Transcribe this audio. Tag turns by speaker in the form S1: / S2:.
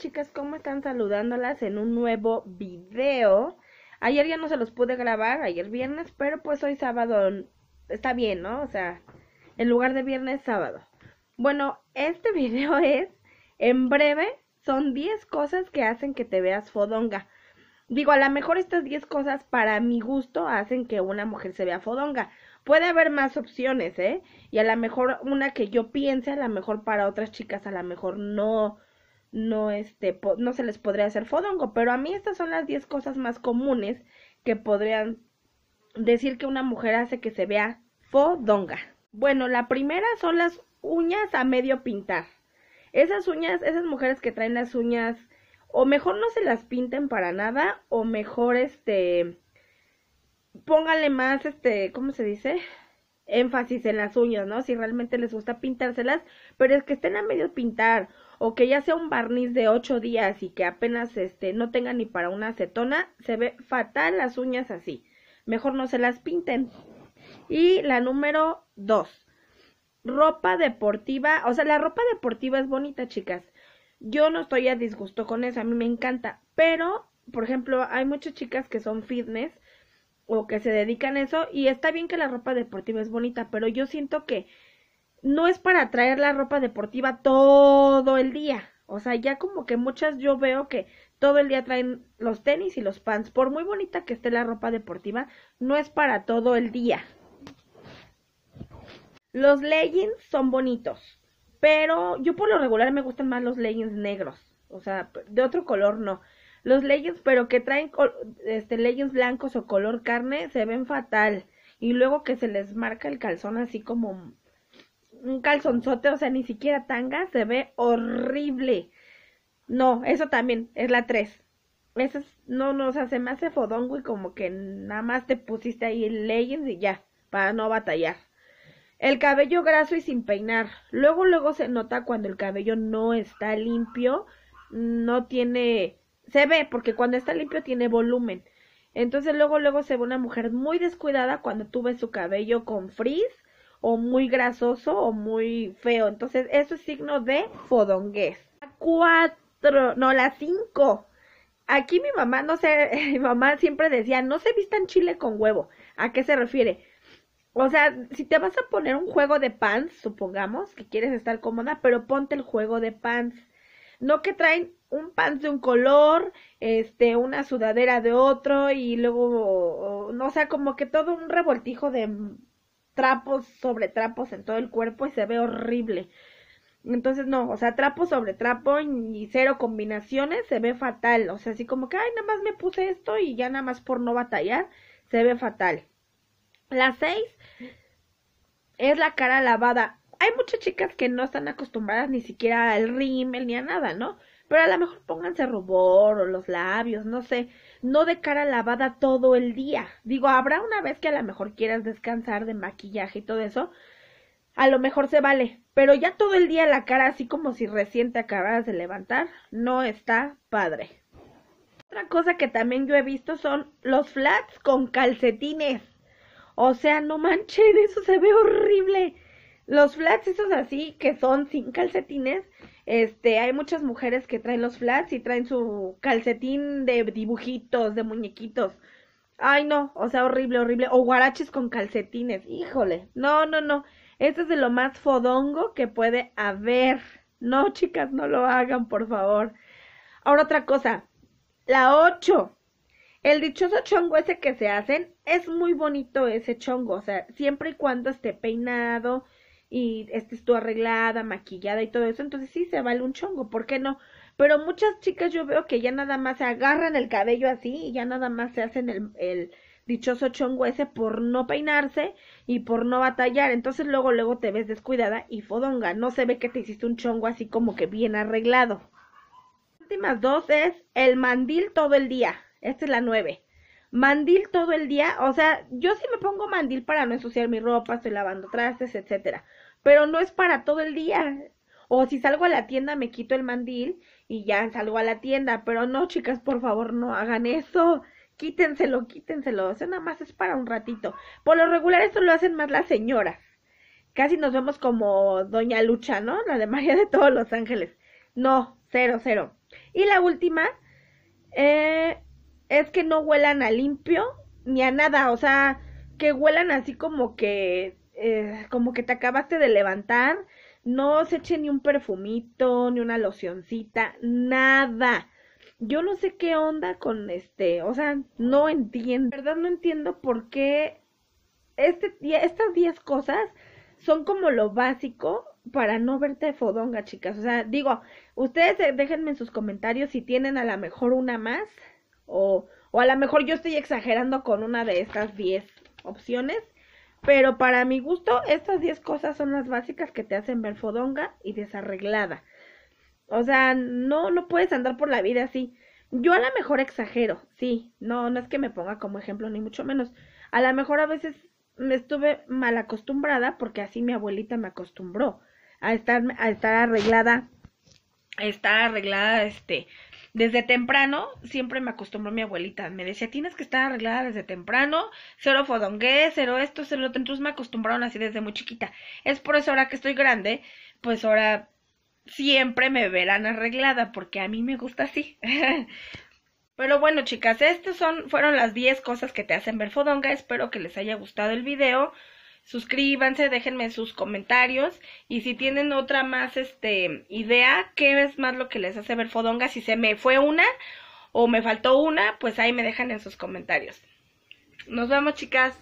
S1: chicas, ¿cómo están saludándolas en un nuevo video? Ayer ya no se los pude grabar, ayer viernes, pero pues hoy sábado mm, está bien, ¿no? O sea, en lugar de viernes, sábado. Bueno, este video es, en breve, son 10 cosas que hacen que te veas fodonga. Digo, a lo mejor estas 10 cosas para mi gusto hacen que una mujer se vea fodonga. Puede haber más opciones, ¿eh? Y a lo mejor una que yo piense, a lo mejor para otras chicas, a lo mejor no no, este, no se les podría hacer fodongo. Pero a mí estas son las 10 cosas más comunes que podrían decir que una mujer hace que se vea fodonga. Bueno, la primera son las uñas a medio pintar. Esas uñas, esas mujeres que traen las uñas, o mejor no se las pinten para nada, o mejor este, póngale más, este, ¿cómo se dice? Énfasis en las uñas, ¿no? Si realmente les gusta pintárselas, pero es que estén a medio pintar, o que ya sea un barniz de 8 días y que apenas este no tenga ni para una acetona, se ve fatal las uñas así. Mejor no se las pinten. Y la número 2. Ropa deportiva, o sea, la ropa deportiva es bonita, chicas. Yo no estoy a disgusto con eso, a mí me encanta, pero por ejemplo, hay muchas chicas que son fitness o que se dedican a eso y está bien que la ropa deportiva es bonita, pero yo siento que no es para traer la ropa deportiva todo el día. O sea, ya como que muchas yo veo que todo el día traen los tenis y los pants. Por muy bonita que esté la ropa deportiva, no es para todo el día. Los leggings son bonitos, pero yo por lo regular me gustan más los leggings negros. O sea, de otro color no. Los leggings, pero que traen este, leggings blancos o color carne, se ven fatal. Y luego que se les marca el calzón así como un calzonzote, o sea, ni siquiera tanga, se ve horrible. No, eso también, es la 3. Eso no, no, o sea, se me hace y como que nada más te pusiste ahí leyes y ya, para no batallar. El cabello graso y sin peinar. Luego, luego se nota cuando el cabello no está limpio, no tiene, se ve, porque cuando está limpio tiene volumen. Entonces luego, luego se ve una mujer muy descuidada cuando tuve su cabello con frizz o muy grasoso o muy feo. Entonces, eso es signo de fodongués. La cuatro, no, la cinco. Aquí mi mamá, no sé, mi mamá siempre decía, no se vista en chile con huevo. ¿A qué se refiere? O sea, si te vas a poner un juego de pants, supongamos que quieres estar cómoda, pero ponte el juego de pants. No que traen un pants de un color, este, una sudadera de otro y luego, no, o sea, como que todo un revoltijo de trapos sobre trapos en todo el cuerpo y se ve horrible. Entonces, no, o sea, trapo sobre trapo y cero combinaciones se ve fatal. O sea, así como que, ay, nada más me puse esto y ya nada más por no batallar, se ve fatal. La 6 es la cara lavada hay muchas chicas que no están acostumbradas ni siquiera al rímel ni a nada, ¿no? Pero a lo mejor pónganse rubor o los labios, no sé, no de cara lavada todo el día. Digo, habrá una vez que a lo mejor quieras descansar de maquillaje y todo eso, a lo mejor se vale, pero ya todo el día la cara así como si recién te acabaras de levantar, no está padre. Otra cosa que también yo he visto son los flats con calcetines. O sea, no manchen, eso se ve horrible. Los flats, esos así, que son sin calcetines, este, hay muchas mujeres que traen los flats y traen su calcetín de dibujitos, de muñequitos. Ay, no, o sea, horrible, horrible. O guaraches con calcetines, híjole. No, no, no. eso es de lo más fodongo que puede haber. No, chicas, no lo hagan, por favor. Ahora otra cosa. La 8. El dichoso chongo ese que se hacen es muy bonito ese chongo. O sea, siempre y cuando esté peinado, y es tú arreglada, maquillada y todo eso, entonces sí se vale un chongo, ¿por qué no? Pero muchas chicas yo veo que ya nada más se agarran el cabello así y ya nada más se hacen el, el dichoso chongo ese por no peinarse y por no batallar. Entonces luego, luego te ves descuidada y fodonga. No se ve que te hiciste un chongo así como que bien arreglado. Las últimas dos es el mandil todo el día. Esta es la nueve. Mandil todo el día. O sea, yo sí me pongo mandil para no ensuciar mi ropa, estoy lavando trastes, etcétera pero no es para todo el día. O si salgo a la tienda me quito el mandil y ya salgo a la tienda, pero no, chicas, por favor, no hagan eso. Quítenselo, quítenselo. sea, nada más es para un ratito. Por lo regular esto lo hacen más las señoras. Casi nos vemos como Doña Lucha, ¿no? La de María de todos los ángeles. No, cero, cero. Y la última eh, es que no huelan a limpio ni a nada. O sea, que huelan así como que eh, como que te acabaste de levantar, no se eche ni un perfumito, ni una locioncita, nada. Yo no sé qué onda con este, o sea, no entiendo, verdad no entiendo por qué este, estas 10 cosas son como lo básico para no verte fodonga, chicas. O sea, digo, ustedes déjenme en sus comentarios si tienen a lo mejor una más o, o a lo mejor yo estoy exagerando con una de estas 10 opciones. Pero para mi gusto, estas 10 cosas son las básicas que te hacen ver fodonga y desarreglada. O sea, no, no puedes andar por la vida así. Yo a lo mejor exagero, sí, no, no es que me ponga como ejemplo, ni mucho menos. A lo mejor a veces me estuve mal acostumbrada porque así mi abuelita me acostumbró a estar, a estar arreglada, a estar arreglada, este, desde temprano siempre me acostumbró mi abuelita. Me decía, tienes que estar arreglada desde temprano, cero fodongué, cero esto, cero lo otro. Entonces me acostumbraron así desde muy chiquita. Es por eso ahora que estoy grande, pues ahora siempre me verán arreglada porque a mí me gusta así. Pero bueno, chicas, estas son, fueron las 10 cosas que te hacen ver fodonga. Espero que les haya gustado el video suscríbanse, déjenme sus comentarios y si tienen otra más este idea, qué es más lo que les hace ver fodonga, si se me fue una o me faltó una, pues ahí me dejan en sus comentarios. Nos vemos, chicas.